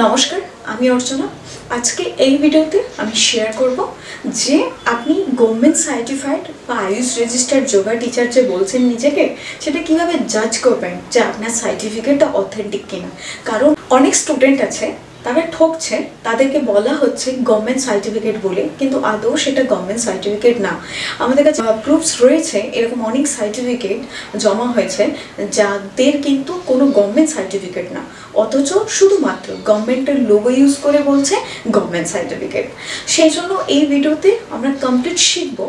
নমস্কার আমি অর্চনা আজকে এই ভিডিওতে আমি শেয়ার করব যে আপনি গভর্নমেন্ট সার্টিফাইড বা আয়ুষ রেজিস্টার যোগা টিচার যে বলছেন নিজেকে সেটা কিভাবে জাজ করবেন যে আপনার সার্টিফিকেটটা অথেন্টিক কিনা কারণ অনেক স্টুডেন্ট আছে তারা ঠকছে তাদেরকে বলা হচ্ছে গভর্নমেন্ট সার্টিফিকেট বলে কিন্তু আদৌ সেটা গভর্নমেন্ট সার্টিফিকেট না আমাদের কাছে প্রুফস রয়েছে এরকম অনেক সার্টিফিকেট জমা হয়েছে যাদের কিন্তু কোনো গভর্নমেন্ট সার্টিফিকেট না অথচ শুধুমাত্র গভর্নমেন্টের লোগো ইউজ করে বলছে গভর্নমেন্ট সার্টিফিকেট সেই জন্য এই ভিডিওতে আমরা কমপ্লিট শিখবো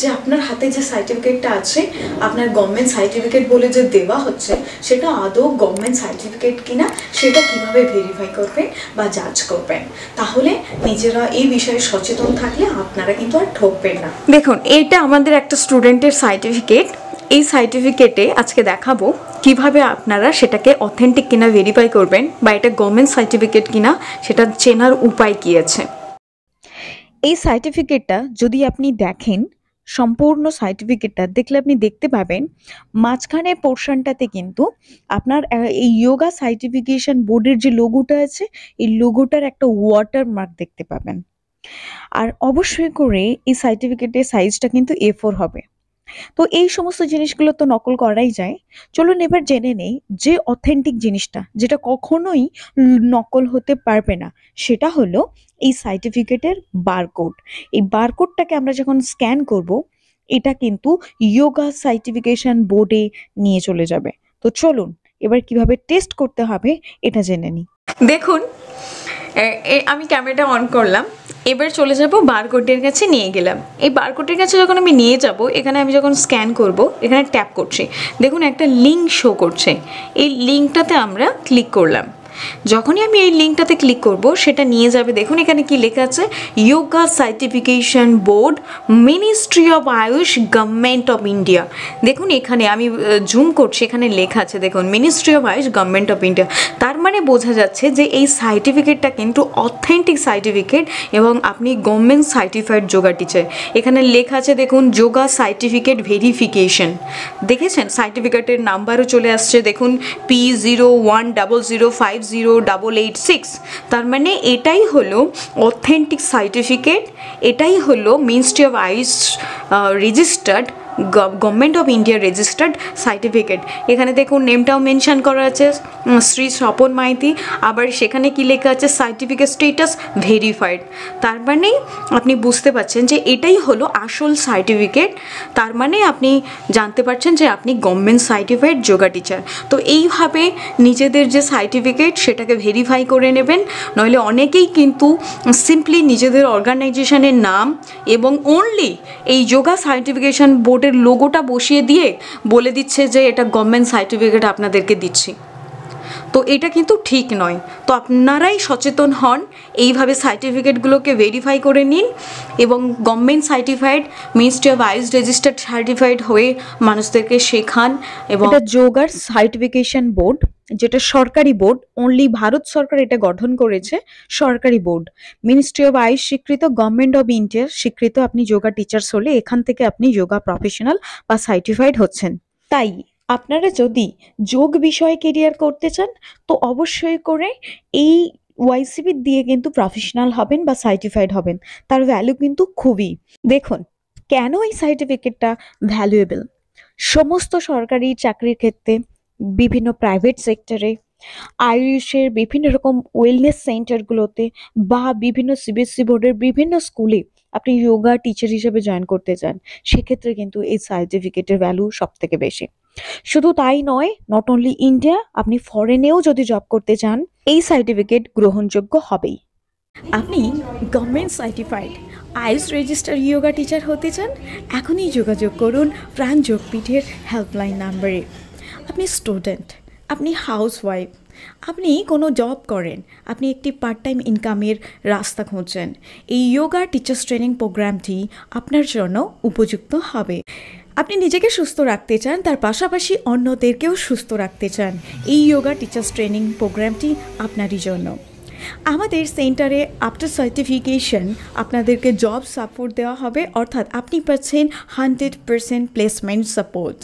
যে আপনার হাতে যে সার্টিফিকেটটা আছে আপনার গভর্নমেন্ট সার্টিফিকেট বলে যে দেওয়া হচ্ছে সেটা আদৌ গভর্নমেন্ট সার্টিফিকেট কিনা সেটা কিভাবে ভেরিফাই করবেন বা যাচ করবেন তাহলে নিজেরা এই বিষয়ে সচেতন থাকলে আপনারা কিন্তু আর ঠকবেন না দেখুন এটা আমাদের একটা স্টুডেন্টের সার্টিফিকেট এই সার্টিফিকেটে আজকে দেখাবো কিভাবে আপনারা সেটাকে অথেন্টিক কিনা ভেরিফাই করবেন বা এটা গভর্নমেন্ট সার্টিফিকেট কিনা সেটা চেনার উপায় কী আছে এই সার্টিফিকেটটা যদি আপনি দেখেন সম্পূর্ণ সার্টিফিকেটটা দেখলে আপনি দেখতে পাবেন মাঝখানের পোর্শনটাতে কিন্তু আপনার এই যোগা সার্টিফিকেশন বোর্ডের যে লোগোটা আছে এই লোগোটার একটা ওয়াটার মার্ক দেখতে পাবেন আর অবশ্যই করে এই সার্টিফিকেটের সাইজটা কিন্তু এ ফোর হবে তো এই সমস্ত জিনিসগুলো তো নকল করাই যায় চলুন এবার জেনে নেই যে অথেন্টিক জিনিসটা যেটা কখনোই নকল হতে পারবে না সেটা হলো এই সার্টিফিকেটের বারকোড এই বারকোডটাকে আমরা যখন স্ক্যান করব এটা কিন্তু ইয়োগা সার্টিফিকেশন বোর্ডে নিয়ে চলে যাবে তো চলুন এবার কিভাবে টেস্ট করতে হবে এটা জেনে নিই দেখুন আমি ক্যামেরাটা অন করলাম এবার চলে যাব বারকোডের কাছে নিয়ে গেলাম এই বারকোডের কাছে যখন আমি নিয়ে যাব এখানে আমি যখন স্ক্যান করব এখানে ট্যাপ করছি দেখুন একটা লিঙ্ক শো করছে এই লিঙ্কটাতে আমরা ক্লিক করলাম যখনই আমি এই লিঙ্কটাতে ক্লিক করব সেটা নিয়ে যাবে দেখুন এখানে কি লেখা আছে yoga certification board ministry of Ayush government of India দেখুন এখানে আমি জুম করছি এখানে লেখা আছে দেখুন ministry of Ayush government of India তার মানে বোঝা যাচ্ছে যে এই সার্টিফিকেটটা কিন্তু অথেন্টিক সার্টিফিকেট এবং আপনি গভর্নমেন্ট সার্টিফাইড যোগা টিচার এখানে লেখা আছে দেখুন যোগা সার্টিফিকেট ভেরিফিকেশন দেখেছেন সার্টিফিকেটের নাম্বারও চলে আসছে দেখুন P zero one double zero five zero double eight six তার মানে এটাই হলো অথেন্টিক সার্টিফিকেট এটাই হলো ministry of Ayush registered government of India registered certificate এখানে দেখুন নেমটাও মেনশান করা আছে শ্রী স্বপন মাইতি আবার সেখানে কি লেখা আছে সার্টিফিকেট স্টেটাস ভেরিফাইড তার মানে আপনি বুঝতে পারছেন যে এটাই হলো আসল সার্টিফিকেট তার মানে আপনি জানতে পারছেন যে আপনি গভর্নমেন্ট সার্টিফাইড যোগা টিচার তো এইভাবে নিজেদের যে সার্টিফিকেট সেটাকে ভেরিফাই করে নেবেন নইলে অনেকেই কিন্তু সিম্পলি নিজেদের অর্গানাইজেশনের নাম এবং অনলি এই যোগা সার্টিফিকেশন বোর্ড বোর্ডের লোগোটা বসিয়ে দিয়ে বলে দিচ্ছে যে এটা গভর্নমেন্ট সার্টিফিকেট আপনাদেরকে দিচ্ছি তো এটা কিন্তু ঠিক নয় তো আপনারাই সচেতন হন এইভাবে সার্টিফিকেটগুলোকে ভেরিফাই করে নিন এবং government certified ministry of Ayush registered certified হয়ে মানুষদেরকে শেখান এবং যোগার সার্টিফিকেশন বোর্ড যেটা সরকারি বোর্ড অনলি ভারত সরকার এটা গঠন করেছে সরকারি বোর্ড মিনিস্ট্রি অফ আয়ুষ স্বীকৃত গভর্নমেন্ট অব ইন্ডিয়ার স্বীকৃত আপনি যোগা টিচার্স হলে এখান থেকে আপনি যোগা প্রফেশনাল বা সার্টিফাইড হচ্ছেন তাই আপনারা যদি যোগ বিষয়ে কেরিয়ার করতে চান তো অবশ্যই করে এই ওয়াইসিবি দিয়ে কিন্তু প্রফেশনাল হবেন বা সার্টিফাইড হবেন তার ভ্যালু কিন্তু খুবই দেখুন কেন এই সার্টিফিকেটটা ভ্যালুয়েবল সমস্ত সরকারি চাকরির ক্ষেত্রে বিভিন্ন প্রাইভেট সেক্টরে আয়ুষের বিভিন্ন রকম ওয়েলনেস সেন্টারগুলোতে বা বিভিন্ন সিবিএসসি e বোর্ডের বিভিন্ন স্কুলে আপনি যোগা টিচার হিসেবে জয়েন করতে চান সেক্ষেত্রে কিন্তু এই সার্টিফিকেটের ভ্যালু সব থেকে বেশি শুধু তাই নয় নট অনলি ইন্ডিয়া আপনি ফরেনেও যদি জব করতে চান এই সার্টিফিকেট গ্রহণযোগ্য হবেই আপনি government certified Ayush register yoga teacher হতে চান এখনই যোগাযোগ করুন প্রাণ যোগপীঠের হেল্পলাইন নাম্বারে আপনি স্টুডেন্ট আপনি ওয়াইফ আপনি কোনো জব করেন আপনি একটি পার্ট টাইম ইনকামের রাস্তা খুঁজছেন এই যোগা টিচার্স ট্রেনিং প্রোগ্রামটি আপনার জন্য উপযুক্ত হবে আপনি নিজেকে সুস্থ রাখতে চান তার পাশাপাশি অন্যদেরকেও সুস্থ রাখতে চান এই যোগা টিচার্স ট্রেনিং প্রোগ্রামটি আপনারই জন্য আমাদের সেন্টারে আফটার সার্টিফিকেশন আপনাদেরকে জব সাপোর্ট দেওয়া হবে অর্থাৎ আপনি পাচ্ছেন হান্ড্রেড পারসেন্ট প্লেসমেন্ট সাপোর্ট